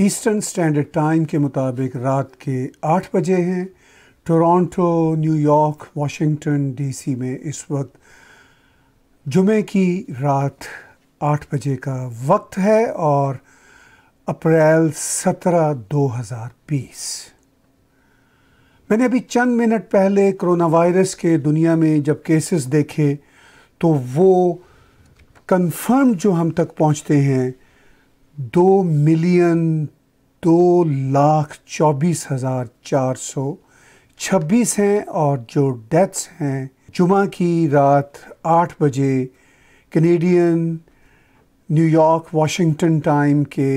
eastern Standard time के मुताबिक रात के आठ बजे हैं टोरंटो न्यूयॉर्क वाशिंगटन डीसी में इस वक्त जुमे की रात आठ बजे का वक्त है और अप्रैल सत्रह दो हज़ार बीस मैंने अभी चंद मिनट पहले कोरोना वायरस के दुनिया में जब केसेस देखे तो वो कंफर्म जो हम तक पहुंचते हैं दो मिलियन दो लाख चौबीस हज़ार चार सौ छब्बीस हैं और जो डेथ्स हैं जुमा की रात आठ बजे कनेडियन न्यूयॉर्क वाशिंगटन टाइम के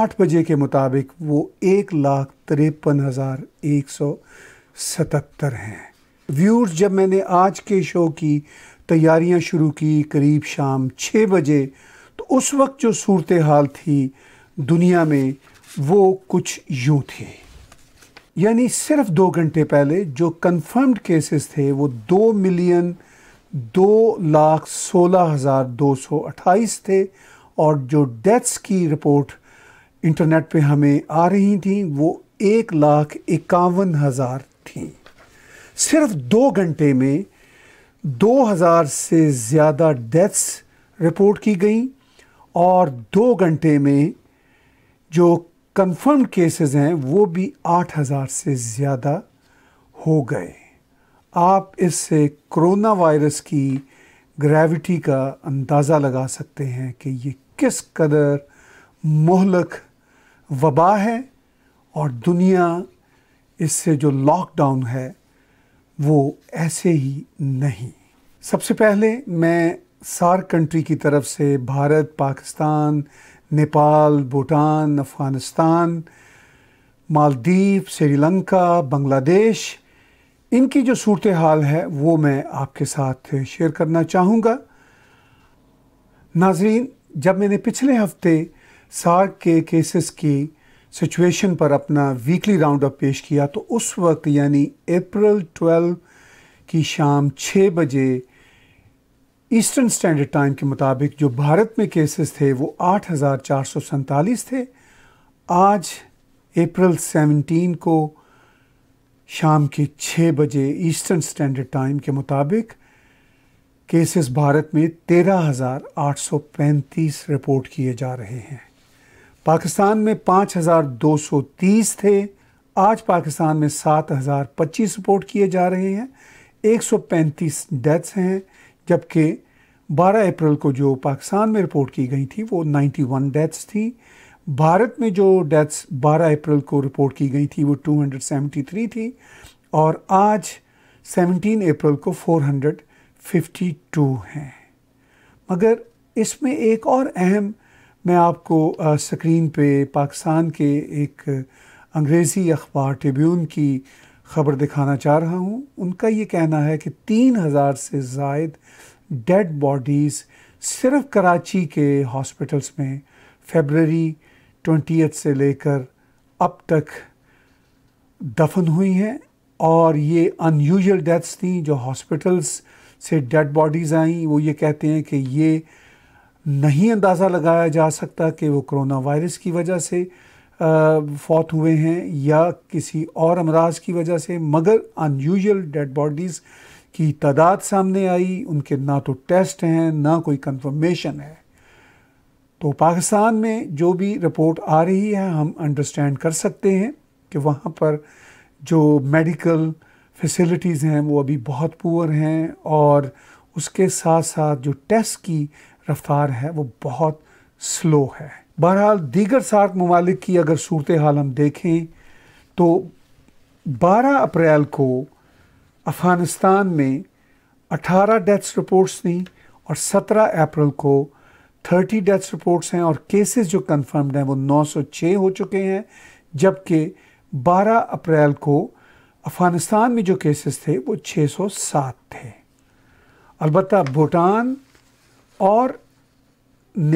आठ बजे के मुताबिक वो एक लाख तिरपन हज़ार एक सौ सतहत्तर हैं व्यूर्स जब मैंने आज के शो की तैयारियां शुरू की करीब शाम छः बजे उस वक्त जो सूरत हाल थी दुनिया में वो कुछ यूँ थी यानी सिर्फ दो घंटे पहले जो कन्फर्म्ड केसेस थे वो दो मिलियन दो लाख सोलह हज़ार दो सौ अट्ठाईस थे और जो डेथ्स की रिपोर्ट इंटरनेट पे हमें आ रही थी वो एक लाख इक्यावन हज़ार थी सिर्फ दो घंटे में दो हज़ार से ज़्यादा डेथ्स रिपोर्ट की गई और दो घंटे में जो कंफर्म केसेस हैं वो भी आठ हज़ार से ज़्यादा हो गए आप इससे कोरोना वायरस की ग्रेविटी का अंदाज़ा लगा सकते हैं कि ये किस कदर मोहलक वबा है और दुनिया इससे जो लॉकडाउन है वो ऐसे ही नहीं सबसे पहले मैं सार कंट्री की तरफ से भारत पाकिस्तान नेपाल भूटान अफ़गानिस्तान मालदीव श्रीलंका बांग्लादेश इनकी जो सूरत हाल है वो मैं आपके साथ शेयर करना चाहूँगा नाजरीन जब मैंने पिछले हफ्ते सार्क के केसेस की सिचुएशन पर अपना वीकली राउंड अप पेश किया तो उस वक्त यानी अप्रैल 12 की शाम 6 बजे ईस्टर्न स्टैंडर्ड टाइम के मुताबिक जो भारत में केसेस थे वो आठ हज़ार चार सौ थे आज अप्रैल 17 को शाम के छः बजे ईस्टर्न स्टैंडर्ड टाइम के मुताबिक केसेस भारत में तेरह हज़ार आठ सौ पैंतीस रिपोर्ट किए जा रहे हैं पाकिस्तान में पाँच हज़ार दो सौ तीस थे आज पाकिस्तान में सात हज़ार पच्चीस रिपोर्ट किए जा रहे हैं एक सौ पैंतीस डेथ्स हैं जबकि 12 अप्रैल को जो पाकिस्तान में रिपोर्ट की गई थी वो 91 डेथ्स थी भारत में जो डेथ्स 12 अप्रैल को रिपोर्ट की गई थी वो 273 थी और आज 17 अप्रैल को 452 हैं मगर इसमें एक और अहम मैं आपको स्क्रीन पे पाकिस्तान के एक अंग्रेज़ी अखबार ट्रिब्यून की ख़बर दिखाना चाह रहा हूँ उनका ये कहना है कि तीन हज़ार से जायद डेड बॉडीज़ सिर्फ कराची के हॉस्पिटल्स में फेबररी ट्वेंटी से लेकर अब तक दफन हुई हैं और ये अनयूजल डेथ्स थी जो हॉस्पिटल्स से डेड बॉडीज़ आई वो ये कहते हैं कि ये नहीं अंदाज़ा लगाया जा सकता कि वो कोरोना वायरस की वजह से फौत हुए हैं या किसी और अमराज की वजह से मगर अनयूजल डेड बॉडीज़ की तादाद सामने आई उनके ना तो टेस्ट हैं ना कोई कंफर्मेशन है तो पाकिस्तान में जो भी रिपोर्ट आ रही है हम अंडरस्टैंड कर सकते हैं कि वहाँ पर जो मेडिकल फैसिलिटीज़ हैं वो अभी बहुत पुअर हैं और उसके साथ साथ जो टेस्ट की रफ्तार है वो बहुत स्लो है बहरहाल दीगर सार्क ममालिक की अगर सूरत हाल हम देखें तो 12 अप्रैल को अफ़गानिस्तान में 18 डेथ्स रिपोर्ट्स थी और 17 अप्रैल को 30 डेथ्स रिपोर्ट्स हैं और केसेस जो कन्फर्म्ड हैं वो 906 हो चुके हैं जबकि 12 अप्रैल को अफ़गानिस्तान में जो केसेस थे वो 607 थे अलबत् भूटान और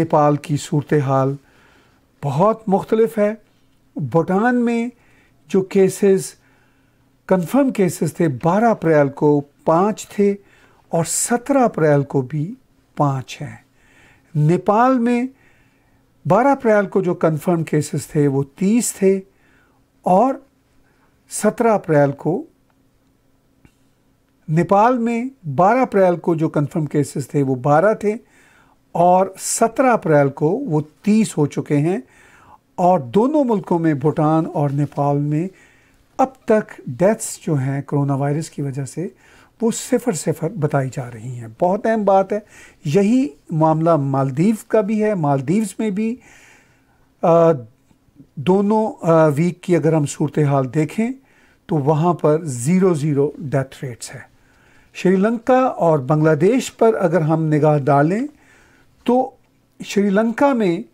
नेपाल की सूरत हाल बहुत मुख्तलफ है भूटान में जो केसेस कंफर्म केसेस थे 12 अप्रैल को पाँच थे और 17 अप्रैल को भी पाँच हैं नेपाल में 12 अप्रैल को जो कंफर्म केसेस थे वो 30 थे और 17 अप्रैल को नेपाल में 12 अप्रैल को जो कंफर्म केसेस थे वो 12 थे और 17 अप्रैल को वो 30 हो चुके हैं और दोनों मुल्कों में भूटान और नेपाल में अब तक डेथ्स जो हैं कोरोना वायरस की वजह से वो सिफर सिफर बताई जा रही हैं बहुत अहम बात है यही मामला मालदीव का भी है मालदीव्स में भी आ, दोनों आ, वीक की अगर हम सूरत हाल देखें तो वहाँ पर ज़ीरो ज़ीरो डेथ रेट्स है श्रीलंका और बांग्लादेश पर अगर हम निगाह डालें तो श्रीलंका में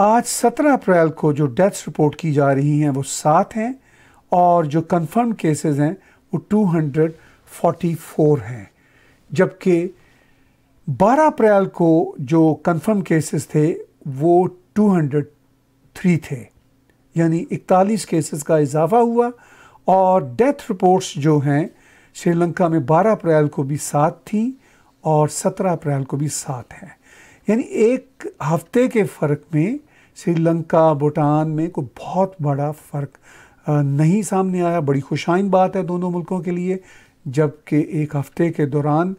आज 17 अप्रैल को जो डेथ्स रिपोर्ट की जा रही हैं वो सात हैं और जो कंफर्म केसेस हैं वो 244 हैं जबकि 12 अप्रैल को जो कंफर्म केसेस थे वो 203 थे यानी 41 केसेस का इजाफा हुआ और डेथ रिपोर्ट्स जो हैं श्रीलंका में 12 अप्रैल को भी सात थी और 17 अप्रैल को भी सात हैं यानी एक हफ्ते के फ़र्क में श्रीलंका भूटान में कोई बहुत बड़ा फ़र्क नहीं सामने आया बड़ी खुशाइन बात है दोनों मुल्कों के लिए जबकि एक हफ्ते के दौरान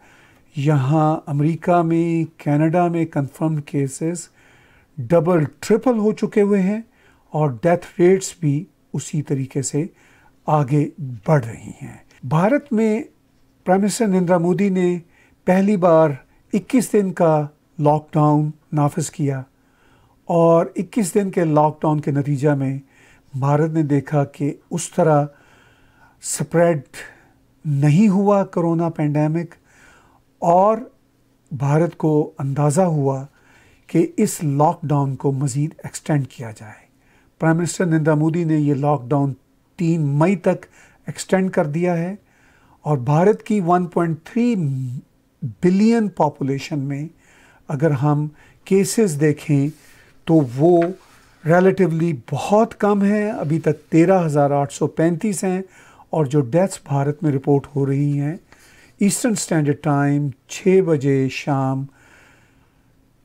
यहाँ अमेरिका में कनाडा में कंफर्म केसेस डबल ट्रिपल हो चुके हुए हैं और डेथ रेट्स भी उसी तरीके से आगे बढ़ रही हैं भारत में प्राइम मिनिस्टर नरेंद्र मोदी ने पहली बार 21 दिन का लॉकडाउन नाफज किया और 21 दिन के लॉकडाउन के नतीजा में भारत ने देखा कि उस तरह स्प्रेड नहीं हुआ कोरोना पेंडेमिक और भारत को अंदाज़ा हुआ कि इस लॉकडाउन को मज़ीद एक्सटेंड किया जाए प्राइम मिनिस्टर नरेंद्र मोदी ने यह लॉकडाउन तीन मई तक एक्सटेंड कर दिया है और भारत की 1.3 बिलियन पॉपुलेशन में अगर हम केसेस देखें तो वो रिलेटिवली बहुत कम हैं अभी तक तेरह हज़ार आठ सौ पैंतीस हैं और जो डेथ्स भारत में रिपोर्ट हो रही हैं ईस्टर्न स्टैंडर्ड टाइम छः बजे शाम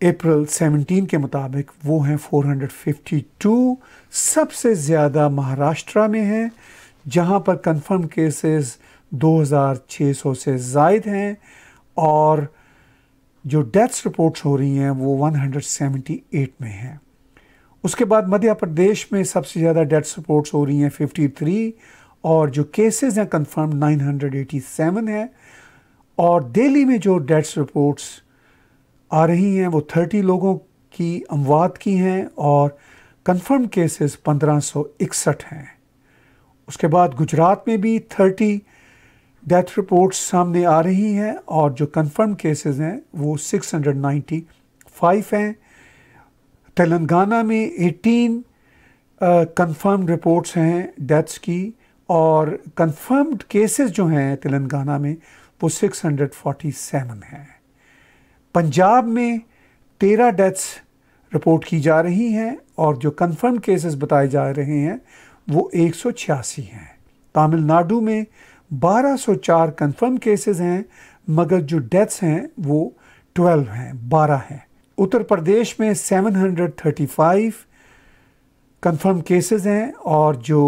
अप्रैल 17 के मुताबिक वो हैं 452 सबसे ज़्यादा महाराष्ट्र में हैं जहाँ पर कंफर्म केसेस 2600 से जायद हैं और जो डेथ्स रिपोर्ट्स हो रही हैं वो 178 में हैं उसके बाद मध्य प्रदेश में सबसे ज़्यादा डेथ्स रिपोर्ट्स हो रही हैं 53 और जो केसेस हैं कंफर्म 987 हैं और दिल्ली में जो डेथ्स रिपोर्ट्स आ रही हैं वो 30 लोगों की अमवात की हैं और कंफर्म केसेस 1561 हैं उसके बाद गुजरात में भी थर्टी डेथ रिपोर्ट्स सामने आ रही हैं और जो कंफर्म केसेस हैं वो 695 हैं तेलंगाना में 18 कंफर्म uh, रिपोर्ट्स हैं डेथ्स की और कंफर्म्ड केसेस जो हैं तेलंगाना में वो 647 हैं पंजाब में 13 डेथ्स रिपोर्ट की जा रही हैं और जो कंफर्म केसेस बताए जा रहे हैं वो एक हैं तमिलनाडु में 1204 कंफर्म केसेस हैं मगर जो डेथ्स हैं वो 12 हैं 12 हैं उत्तर प्रदेश में 735 कंफर्म केसेस हैं और जो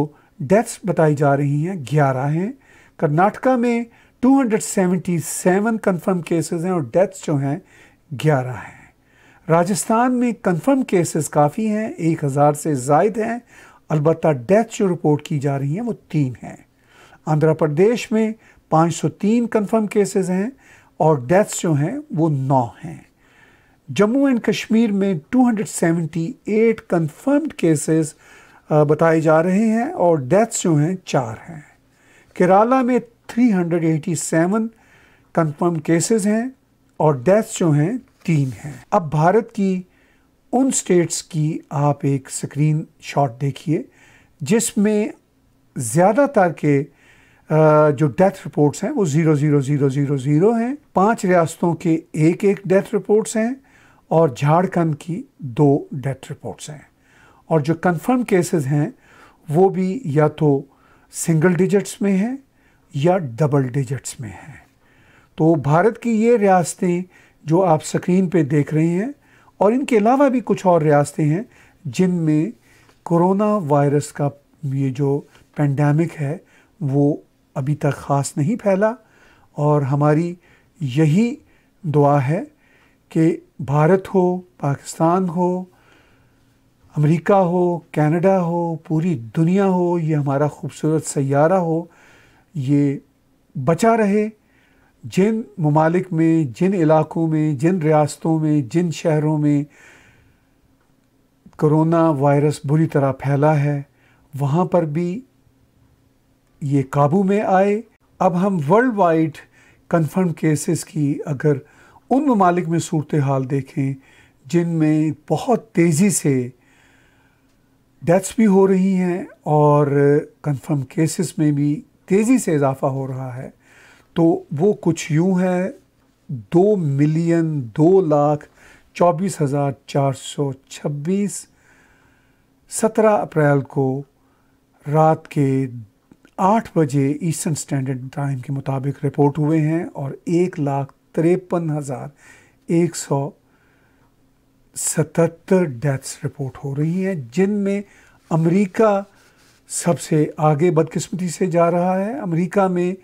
डेथ्स बताई जा रही हैं 11 हैं कर्नाटका में 277 कंफर्म केसेस हैं और डेथ्स जो हैं 11 हैं राजस्थान में कंफर्म केसेस काफ़ी हैं 1000 से जायद हैं अलबत्त डेथ जो रिपोर्ट की जा रही हैं वो तीन हैं आंध्र प्रदेश में 503 कंफर्म केसेस हैं और डेथ्स जो हैं वो नौ हैं जम्मू एंड कश्मीर में 278 कंफर्म्ड केसेस बताए जा रहे हैं और डेथ्स जो हैं चार हैं केरला में 387 कंफर्म केसेस हैं और डेथ्स जो हैं तीन हैं अब भारत की उन स्टेट्स की आप एक स्क्रीन शॉट देखिए जिसमें ज़्यादातर के जो डेथ रिपोर्ट्स हैं वो zero zero zero zero zero हैं पांच रियासतों के एक एक डेथ रिपोर्ट्स हैं और झारखंड की दो डेथ रिपोर्ट्स हैं और जो कंफर्म केसेस हैं वो भी या तो सिंगल डिजिट्स में हैं या डबल डिजिट्स में हैं तो भारत की ये रियासतें जो आप स्क्रीन पे देख रहे हैं और इनके अलावा भी कुछ और रियासतें हैं जिनमें कोरोना वायरस का ये जो पेंडेमिक है वो अभी तक ख़ास नहीं फैला और हमारी यही दुआ है कि भारत हो पाकिस्तान हो अमेरिका हो कनाडा हो पूरी दुनिया हो ये हमारा खूबसूरत सैारा हो ये बचा रहे जिन ममालिक में जिन इलाक़ों में जिन रियासतों में जिन शहरों में करोना वायरस बुरी तरह फैला है वहाँ पर भी ये काबू में आए अब हम वर्ल्ड वाइड कन्फर्म केसेस की अगर उन ममालिक में सूरत हाल देखें जिनमें बहुत तेज़ी से डेथ्स भी हो रही हैं और कन्फर्म केसेस में भी तेज़ी से इजाफ़ा हो रहा है तो वो कुछ यूँ है दो मिलियन दो लाख चौबीस हज़ार चार सौ छब्बीस सत्रह अप्रैल को रात के आठ बजे ईस्टर्न स्टैंडर्ड टाइम के मुताबिक रिपोर्ट हुए हैं और एक लाख तिरपन हज़ार एक सौ सतहत्तर डेथ्स रिपोर्ट हो रही हैं जिनमें अमेरिका सबसे आगे बदकिस्मती से जा रहा है अमेरिका में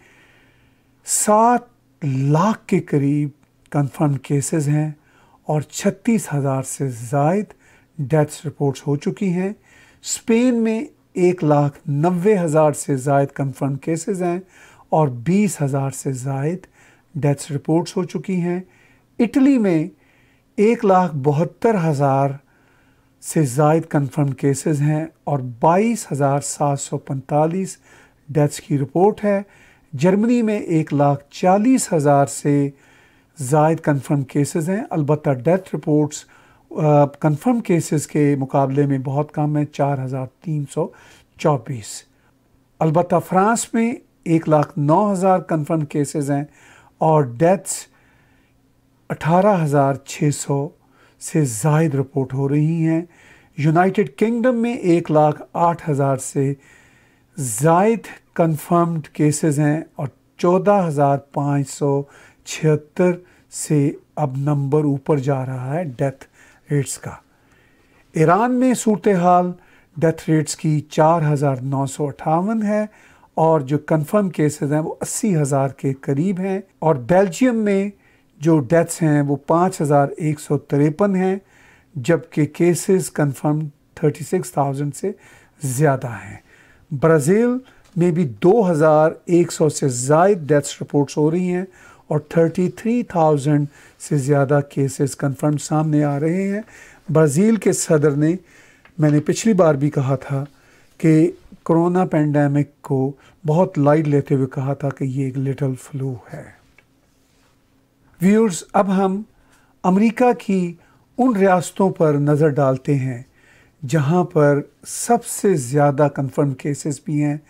सात लाख के करीब कंफर्म केसेस हैं और छत्तीस हज़ार से जायद डेथ्स रिपोर्ट्स हो चुकी हैं स्पेन में एक लाख नब्बे हज़ार से जायद कन्फर्म केसेज हैं और बीस हज़ार से जायद डेथ्स रिपोर्ट्स हो चुकी हैं इटली में एक लाख बहत्तर हज़ार से जायद कन्फर्म केसेज हैं और बाईस हज़ार सात सौ पैंतालीस डेथ्स की रिपोर्ट है जर्मनी में एक लाख चालीस हज़ार से जायद कन्फर्म केसेज़ हैं अलबत् डेथ रिपोर्ट्स कंफर्म केसेस के मुकाबले में बहुत कम है चार हज़ार तीन सौ चौबीस अलबत् फ्रांस में एक लाख नौ हज़ार कन्फर्म केसेज हैं और डेथ्स अठारह हज़ार छः सौ से जायद रिपोर्ट हो रही हैं यूनाइटेड किंगडम में एक लाख आठ हज़ार से जायद कन्फर्म्ड केसेस हैं और चौदह हज़ार पाँच सौ छिहत्तर से अब नंबर ऊपर जा रहा है डेथ रेट्स का ईरान में सूरत हाल डेथ रेट्स की चार हज़ार नौ सौ अट्ठावन है और जो कन्फर्म केसेस हैं वो अस्सी हज़ार के करीब हैं और बेल्जियम में जो डेथ्स हैं वो पाँच हज़ार एक सौ तिरपन हैं जबकि cases confirm thirty six thousand से ज़्यादा हैं ब्राज़ील में भी दो हज़ार एक सौ से जायद डेथ्स रिपोर्ट्स हो रही हैं और 33,000 से ज़्यादा केसेस कन्फर्म सामने आ रहे हैं ब्राज़ील के सदर ने मैंने पिछली बार भी कहा था कि कोरोना पेंडेमिक को बहुत लाइट लेते हुए कहा था कि ये एक लिटल फ्लू है व्यूअर्स अब हम अमेरिका की उन रियासतों पर नज़र डालते हैं जहां पर सबसे ज़्यादा कन्फर्म केसेस भी हैं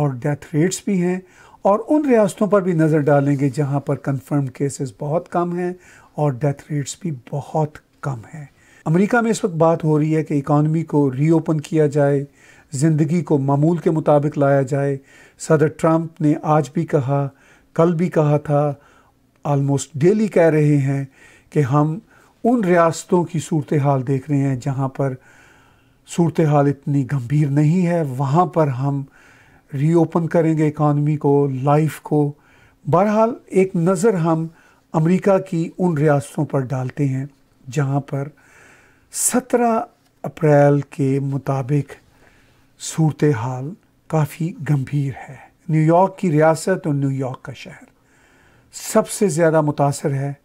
और डेथ रेट्स भी हैं और उन रियासतों पर भी नज़र डालेंगे जहाँ पर कन्फर्म केसेस बहुत कम हैं और डेथ रेट्स भी बहुत कम हैं अमेरिका में इस वक्त बात हो रही है कि इकॉनमी को रीओपन किया जाए ज़िंदगी को मामूल के मुताबिक लाया जाए सदर ट्रंप ने आज भी कहा कल भी कहा था आलमोस्ट डेली कह रहे हैं कि हम उन रियासतों की सूरत हाल देख रहे हैं जहाँ पर सूरत हाल इतनी गंभीर नहीं है वहाँ पर हम रीओपन करेंगे इकानमी को लाइफ को बहरहाल एक नज़र हम अमेरिका की उन रियासतों पर डालते हैं जहाँ पर 17 अप्रैल के मुताबिक सूरत हाल काफ़ी गंभीर है न्यूयॉर्क की रियासत और न्यूयॉर्क का शहर सबसे ज़्यादा मुतासर है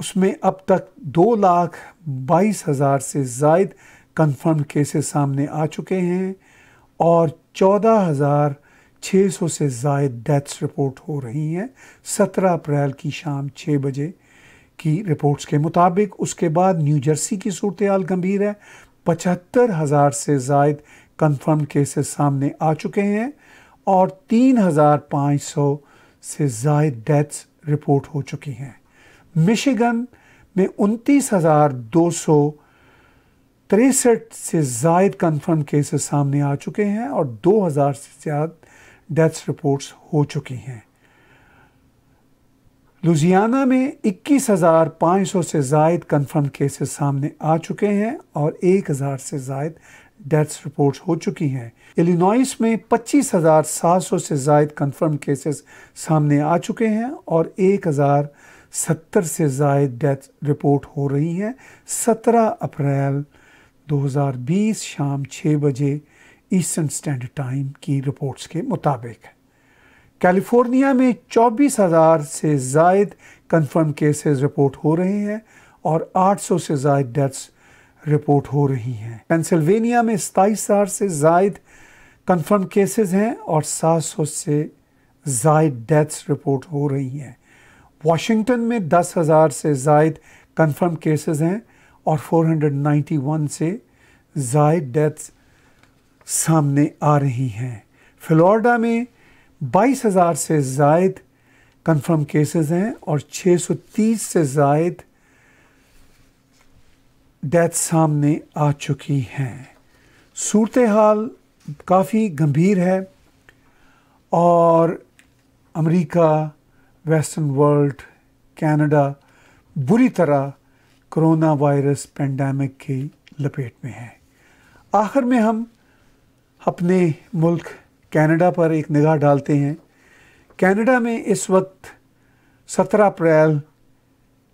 उसमें अब तक दो लाख बाईस हज़ार से जायद कन्फर्म केसेस सामने आ चुके हैं और 14,600 से जायद डेथ्स रिपोर्ट हो रही हैं 17 अप्रैल की शाम 6 बजे की रिपोर्ट्स के मुताबिक उसके बाद न्यू जर्सी की सूरत हाल गंभीर है पचहत्तर हज़ार से जायद कन्फर्म केसेस सामने आ चुके हैं और तीन हज़ार पाँच सौ से जायद डेथ्स रिपोर्ट हो चुकी हैं मिशिगन में उनतीस हज़ार दो सौ तिरसठ से जायद कन्फर्म केसेस सामने आ चुके हैं और 2000 से ज़्यादा डेथ्स रिपोर्ट्स हो चुकी हैं लुजियाना में 21,500 से जायद कन्फर्म केसेस सामने आ चुके हैं और 1,000 से जायद डेथ्स रिपोर्ट्स हो चुकी हैं एलिनॉइस में 25,700 से जायद कन्फर्म केसेस सामने आ चुके हैं और 1,070 से जायद डेथ रिपोर्ट हो रही हैं 17 अप्रैल 2020 शाम 6 बजे ईस्टर्न स्टैंडर्ड टाइम की रिपोर्ट्स के मुताबिक कैलिफोर्निया में 24,000 से जायद कंफर्म केसेस रिपोर्ट हो रहे हैं और 800 से जायद डेथ्स रिपोर्ट हो रही हैं पेंसिल्वेनिया में सताईस हज़ार से जायद कंफर्म केसेस हैं और 700 से जायद डेथ्स रिपोर्ट हो रही हैं वाशिंगटन में 10,000 से जायद कंफर्म केसेस हैं और 491 से जायद डेथ्स सामने आ रही हैं फ्लोरिडा में 22,000 से जायद कंफर्म केसेस हैं और 630 से जायद डेथ सामने आ चुकी हैं सूरत हाल काफ़ी गंभीर है और अमेरिका वेस्टर्न वर्ल्ड कनाडा बुरी तरह कोरोना वायरस पेंडेमिक की लपेट में है आखिर में हम अपने मुल्क कनाडा पर एक निगाह डालते हैं कनाडा में इस वक्त 17 अप्रैल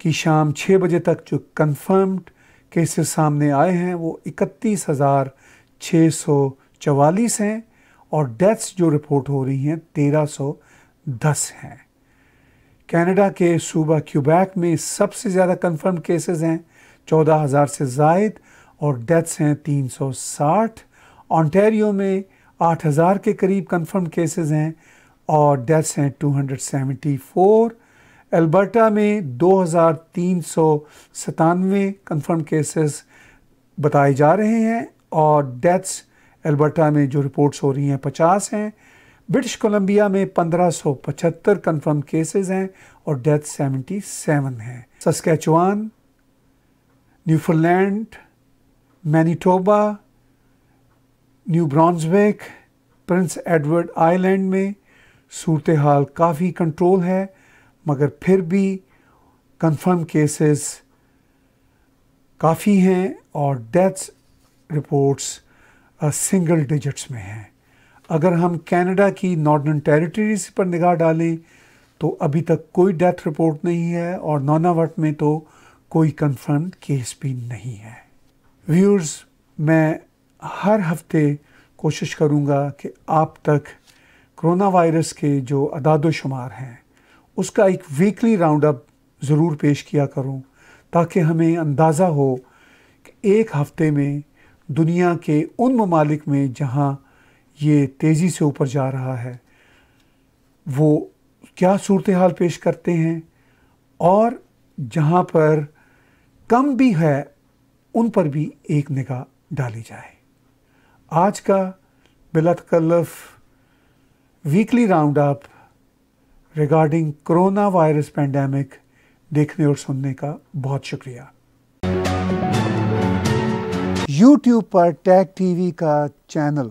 की शाम 6 बजे तक जो कन्फर्म्ड केसेस सामने आए हैं वो इकतीस हज़ार छः सौ चवालीस हैं और डेथ्स जो रिपोर्ट हो रही हैं तेरह सौ दस हैं कनाडा के सूबा क्यूबैक में सबसे ज़्यादा कंफर्म केसेस हैं 14,000 से जायद और डेथ्स हैं 360 ऑन्टेरियो में 8,000 के करीब कंफर्म केसेस हैं और डेथ्स हैं 274 अल्बर्टा में दो कंफर्म केसेस बताए जा रहे हैं और डेथ्स अल्बर्टा में जो रिपोर्ट्स हो रही हैं 50 हैं ब्रिटिश कोलंबिया में 1575 कंफर्म केसेस हैं और डेथ 77 हैं Saskatchewan Newfoundland Manitoba New Brunswick Prince Edward Island में सूरत हाल काफ़ी कंट्रोल है मगर फिर भी कंफर्म केसेस काफ़ी हैं और डेथ्स रिपोर्ट्स सिंगल डिजिट्स में हैं अगर हम कनाडा की नॉर्दर्न टेरिटरीज पर निगाह डालें तो अभी तक कोई डेथ रिपोर्ट नहीं है और नौनावट में तो कोई कंफर्म केस भी नहीं है व्यूअर्स मैं हर हफ्ते कोशिश करूँगा कि आप तक कोरोना वायरस के जो अदादोशुमार हैं उसका एक वीकली राउंड अप ज़रूर पेश किया करूँ ताकि हमें अंदाज़ा हो कि एक हफ्ते में दुनिया के उन ममालिक में जहाँ ये तेज़ी से ऊपर जा रहा है वो क्या सूरत हाल पेश करते हैं और जहाँ पर कम भी है उन पर भी एक निगाह डाली जाए आज का बिला तकल्लफ weekly round up regarding corona virus pandemic देखने और सुनने का बहुत शुक्रिया YouTube पर टैग टीवी का चैनल